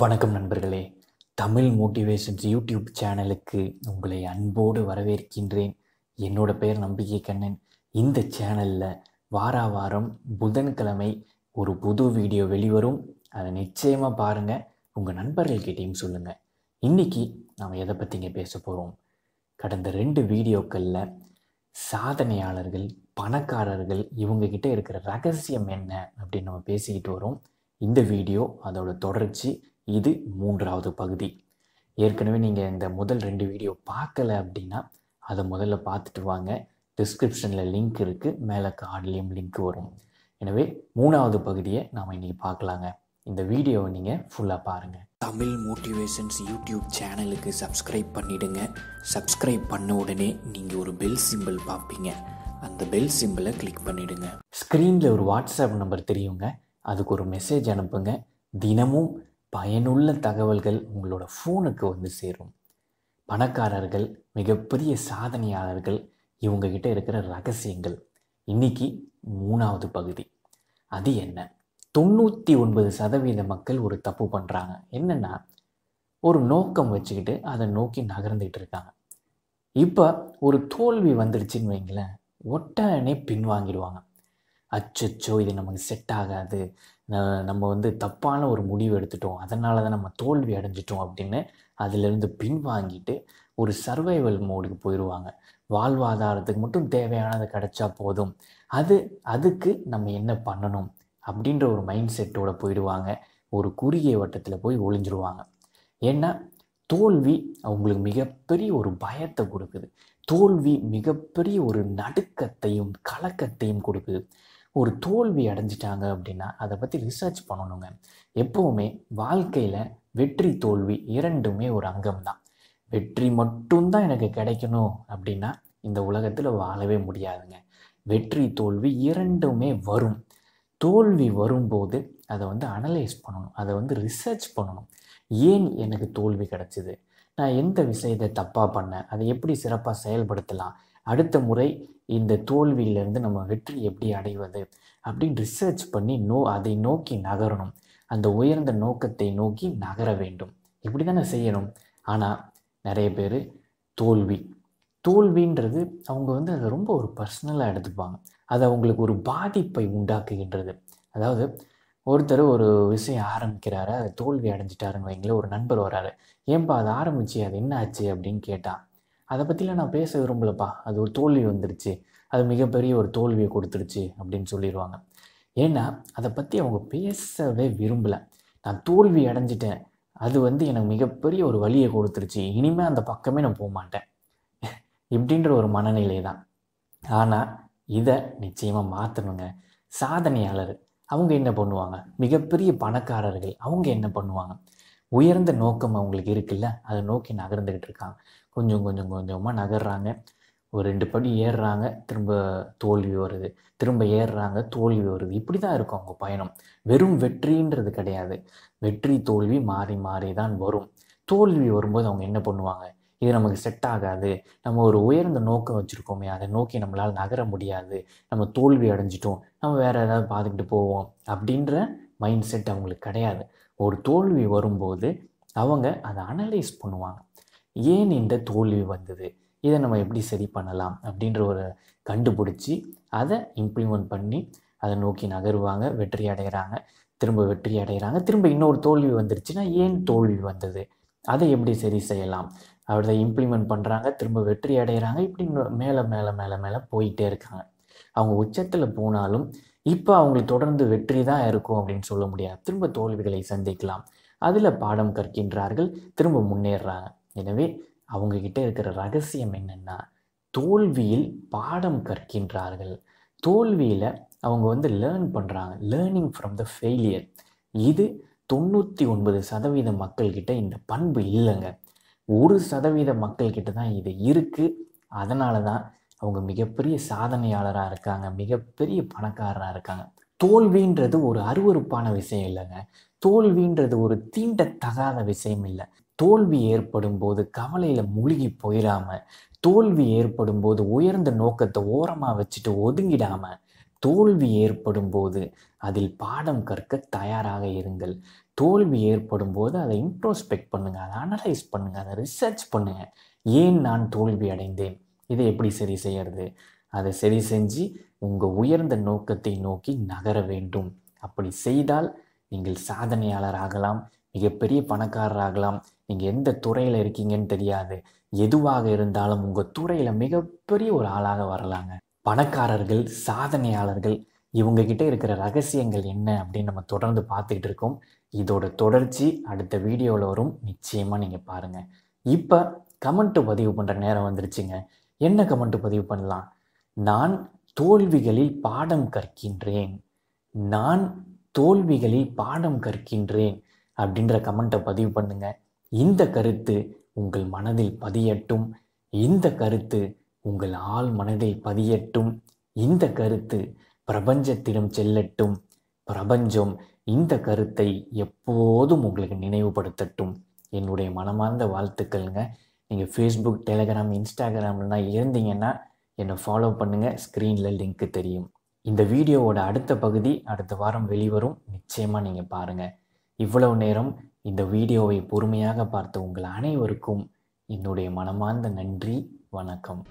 வணக்கம் நண்பர்களே Tamil motivations YouTube சேனலுக்கு உங்களை அன்போடு வரவேற்கின்றேன் என்னோட பெயர் நம்பிக்கை கண்ணன் இந்த சேனலில் வார வாரம் புதன்கிழமை ஒரு புது வீடியோ வெளிவரும் அதை நிச்சயமாக பாருங்கள் உங்கள் நண்பர்கள்கிட்டையும் சொல்லுங்கள் இன்றைக்கி நாம் எதை பற்றிங்க பேச போகிறோம் கடந்த ரெண்டு வீடியோக்களில் சாதனையாளர்கள் பணக்காரர்கள் இவங்கக்கிட்ட இருக்கிற ரகசியம் என்ன அப்படின்னு நம்ம பேசிக்கிட்டு வரோம் இந்த வீடியோ அதோட தொடர்ச்சி இது மூன்றாவது பகுதி ஏற்கனவே நீங்கள் இந்த முதல் ரெண்டு வீடியோ பார்க்கல அப்படின்னா அதை முதல்ல பார்த்துட்டு வாங்க டிஸ்கிரிப்ஷனில் லிங்க் இருக்குது மேலே கார்ட்லேயும் லிங்க் வரும் எனவே மூணாவது பகுதியை நாம் இன்றைக்கி பார்க்கலாங்க இந்த வீடியோவை நீங்கள் ஃபுல்லாக பாருங்கள் தமிழ் மோட்டிவேஷன்ஸ் யூடியூப் சேனலுக்கு சப்ஸ்கிரைப் பண்ணிவிடுங்க சப்ஸ்கிரைப் பண்ண உடனே நீங்கள் ஒரு பெல் சிம்பிள் பார்ப்பீங்க அந்த பெல் சிம்பிளை கிளிக் பண்ணிவிடுங்க ஸ்க்ரீனில் ஒரு வாட்ஸ்அப் நம்பர் தெரியுங்க அதுக்கு ஒரு மெசேஜ் அனுப்புங்க தினமும் பயனுள்ள தகவல்கள் உங்களோட ஃபோனுக்கு வந்து சேரும் பணக்காரர்கள் மிகப்பெரிய சாதனையாளர்கள் இவங்ககிட்ட இருக்கிற ரகசியங்கள் இன்னைக்கு மூணாவது பகுதி அது என்ன தொண்ணூற்றி ஒன்பது சதவீத மக்கள் ஒரு தப்பு பண்ணுறாங்க என்னென்னா ஒரு நோக்கம் வச்சுக்கிட்டு அதை நோக்கி நகர்ந்துக்கிட்டு இருக்காங்க இப்போ ஒரு தோல்வி வந்துடுச்சுன்னு வைங்களேன் ஒட்டனே பின்வாங்கிடுவாங்க அச்சோ இது நமக்கு செட் ஆகாது நம்ம வந்து தப்பான ஒரு முடிவு எடுத்துட்டோம் அதனால தான் நம்ம தோல்வி அடைஞ்சிட்டோம் அப்படின்னு அதிலிருந்து பின்வாங்கிட்டு ஒரு சர்வைவல் மோடுக்கு போயிடுவாங்க வாழ்வாதாரத்துக்கு மட்டும் தேவையானது கிடைச்சா போதும் அது அதுக்கு நம்ம என்ன பண்ணணும் அப்படின்ற ஒரு மைண்ட் செட்டோட போயிடுவாங்க ஒரு குறுகிய வட்டத்தில் போய் ஒளிஞ்சிருவாங்க ஏன்னா தோல்வி அவங்களுக்கு மிகப்பெரிய ஒரு பயத்தை கொடுக்குது தோல்வி மிகப்பெரிய ஒரு நடுக்கத்தையும் கலக்கத்தையும் கொடுக்குது ஒரு தோல்வி அடைஞ்சிட்டாங்க அப்படின்னா அதை பற்றி ரிசர்ச் பண்ணணுங்க எப்போவுமே வாழ்க்கையில் வெற்றி தோல்வி இரண்டுமே ஒரு அங்கம் தான் வெற்றி மட்டும்தான் எனக்கு கிடைக்கணும் அப்படின்னா இந்த உலகத்தில் வாழவே முடியாதுங்க வெற்றி தோல்வி இரண்டுமே வரும் தோல்வி வரும்போது அதை வந்து அனலைஸ் பண்ணணும் அதை வந்து ரிசர்ச் பண்ணணும் ஏன் எனக்கு தோல்வி கிடச்சிது நான் எந்த விஷயத்தை தப்பாக பண்ணேன் அதை எப்படி சிறப்பாக செயல்படுத்தலாம் அடுத்த முறை இந்த தோல்வியிலேருந்து நம்ம வெற்றி எப்படி அடைவது அப்படின்னு ரிசர்ச் பண்ணி நோ அதை நோக்கி நகரணும் அந்த உயர்ந்த நோக்கத்தை நோக்கி நகர வேண்டும் இப்படி தானே செய்யணும் ஆனால் நிறைய பேர் தோல்வி தோல்வின்றது அவங்க வந்து அதை ரொம்ப ஒரு பர்சனலாக எடுத்துப்பாங்க அது அவங்களுக்கு ஒரு பாதிப்பை உண்டாக்குகின்றது அதாவது ஒருத்தர் ஒரு விஷயம் ஆரம்பிக்கிறாரு அதை தோல்வி அடைஞ்சிட்டாருன்னு வைங்களேன் ஒரு நண்பர் வராரு ஏன்பா அதை ஆரம்பித்து அது என்ன ஆச்சு அப்படின்னு கேட்டான் அதை பற்றிலாம் நான் பேச விரும்பலப்பா அது ஒரு தோல்வி வந்துடுச்சு அது மிகப்பெரிய ஒரு தோல்வியை கொடுத்துருச்சு அப்படின்னு சொல்லிடுவாங்க ஏன்னா அதை பற்றி அவங்க பேசவே விரும்பலை நான் தோல்வி அடைஞ்சிட்டேன் அது வந்து எனக்கு மிகப்பெரிய ஒரு வழியை கொடுத்துருச்சு இனிமேல் அந்த பக்கமே நான் போக மாட்டேன் இப்படின்ற ஒரு மனநிலை தான் ஆனால் இதை நிச்சயமாக மாற்றணுங்க சாதனையாளர் அவங்க என்ன பண்ணுவாங்க மிகப்பெரிய பணக்காரர்கள் அவங்க என்ன பண்ணுவாங்க உயர்ந்த நோக்கம் அவங்களுக்கு இருக்குல்ல அதை நோக்கி நகர்ந்துக்கிட்டு இருக்காங்க கொஞ்சம் கொஞ்சம் கொஞ்சமாக நகர்றாங்க ஒரு ரெண்டு படி ஏறுறாங்க திரும்ப தோல்வி வருது திரும்ப ஏறுறாங்க தோல்வி வருது இப்படி தான் இருக்கும் அவங்க பயணம் வெறும் வெற்றின்றது கிடையாது வெற்றி தோல்வி மாறி மாறி தான் வரும் தோல்வி வரும்போது அவங்க என்ன பண்ணுவாங்க இது நமக்கு செட் ஆகாது நம்ம ஒரு உயர்ந்த நோக்கம் வச்சுருக்கோமே அதை நோக்கி நம்மளால் நகர முடியாது நம்ம தோல்வி அடைஞ்சிட்டோம் நம்ம வேறு ஏதாவது பார்த்துக்கிட்டு போவோம் அப்படின்ற மைண்ட் செட் அவங்களுக்கு கிடையாது ஒரு தோல்வி வரும்போது அவங்க அதை அனலைஸ் பண்ணுவாங்க ஏன் இந்த தோல்வி வந்தது இதை நம்ம எப்படி சரி பண்ணலாம் அப்படின்ற ஒரு கண்டுபிடிச்சி அதை இம்ப்ளிமெண்ட் பண்ணி அதை நோக்கி நகருவாங்க வெற்றி அடைகிறாங்க திரும்ப வெற்றி அடைகிறாங்க திரும்ப இன்னொரு தோல்வி வந்துருச்சுன்னா ஏன் தோல்வி வந்தது அதை எப்படி சரி செய்யலாம் அவரை இம்ப்ளிமெண்ட் பண்ணுறாங்க திரும்ப வெற்றி அடைகிறாங்க இப்படி மேலே மேலே மேலே மேலே போயிட்டே இருக்காங்க அவங்க உச்சத்தில் போனாலும் இப்போ அவங்களுக்கு தொடர்ந்து வெற்றி தான் இருக்கும் அப்படின்னு சொல்ல முடியாது திரும்ப தோல்விகளை சந்திக்கலாம் அதில் பாடம் கற்கின்றார்கள் திரும்ப முன்னேறாங்க எனவே அவங்கக்கிட்ட இருக்கிற ரகசியம் என்னென்னா தோல்வியில் பாடம் கற்கின்றார்கள் தோல்வியில் அவங்க வந்து லேர்ன் பண்ணுறாங்க லேர்னிங் ஃப்ரம் த ஃபெயிலியர் இது தொண்ணூற்றி ஒன்பது சதவீத மக்கள்கிட்ட இந்த பண்பு இல்லைங்க ஒரு சதவீத மக்கள்கிட்ட தான் இது இருக்குது அதனால தான் அவங்க மிகப்பெரிய சாதனையாளராக இருக்காங்க மிகப்பெரிய பணக்காரராக இருக்காங்க தோல்வின்றது ஒரு அருவறுப்பான விஷயம் இல்லைங்க தோல்வின்றது ஒரு தீண்டத்தகாத விஷயம் இல்லை தோல்வி ஏற்படும் போது கவலையில் மூழ்கி போயிடாம தோல்வி ஏற்படும் போது உயர்ந்த நோக்கத்தை ஓரமாக வச்சுட்டு ஒதுங்கிடாம தோல்வி ஏற்படும் போது அதில் பாடம் கற்க தயாராக இருங்கள் தோல்வி ஏற்படும் போது அதை இன்ட்ரோஸ்பெக்ட் பண்ணுங்கள் அதை அனலைஸ் பண்ணுங்கள் அதை ரிசர்ச் பண்ணுங்கள் ஏன் நான் தோல்வி அடைந்தேன் இதை எப்படி சரி செய்கிறது அதை சரி செஞ்சு உங்கள் உயர்ந்த நோக்கத்தை நோக்கி நகர வேண்டும் அப்படி செய்தால் நீங்கள் சாதனையாளர் ஆகலாம் மிகப்பெரிய பணக்காரராகலாம் நீங்கள் எந்த துறையில் இருக்கீங்கன்னு தெரியாது எதுவாக இருந்தாலும் உங்கள் துறையில் மிகப்பெரிய ஒரு ஆளாக வரலாங்க பணக்காரர்கள் சாதனையாளர்கள் இவங்கக்கிட்ட இருக்கிற ரகசியங்கள் என்ன அப்படின்னு நம்ம தொடர்ந்து பார்த்துக்கிட்டு இருக்கோம் இதோட தொடர்ச்சி அடுத்த வீடியோவில் வரும் நிச்சயமாக நீங்கள் பாருங்கள் இப்போ கமெண்ட்டு பதிவு பண்ணுற நேரம் வந்துருச்சுங்க என்ன கமெண்ட் பதிவு பண்ணலாம் நான் தோல்விகளில் பாடம் கற்கின்றேன் நான் தோல்விகளில் பாடம் கற்கின்றேன் அப்படின்ற கமெண்ட்டை பதிவு பண்ணுங்க இந்த கருத்து உங்கள் மனதில் பதியட்டும் இந்த கருத்து உங்கள் ஆள் மனதில் பதியட்டும் இந்த கருத்து பிரபஞ்சத்திடம் செல்லட்டும் பிரபஞ்சம் இந்த கருத்தை எப்போதும் உங்களுக்கு நினைவுபடுத்தட்டும் என்னுடைய மனமார்ந்த வாழ்த்துக்கள்ங்க நீங்கள் ஃபேஸ்புக் டெலகிராம் இன்ஸ்டாகிராம்லாம் இருந்தீங்கன்னா என்னை ஃபாலோ பண்ணுங்கள் ஸ்க்ரீனில் லிங்க்கு தெரியும் இந்த வீடியோவோட அடுத்த பகுதி அடுத்த வாரம் வெளிவரும் நிச்சயமாக நீங்கள் பாருங்கள் இவ்வளவு நேரம் இந்த வீடியோவை பொறுமையாக பார்த்த உங்கள் அனைவருக்கும் என்னுடைய மனமார்ந்த நன்றி வணக்கம்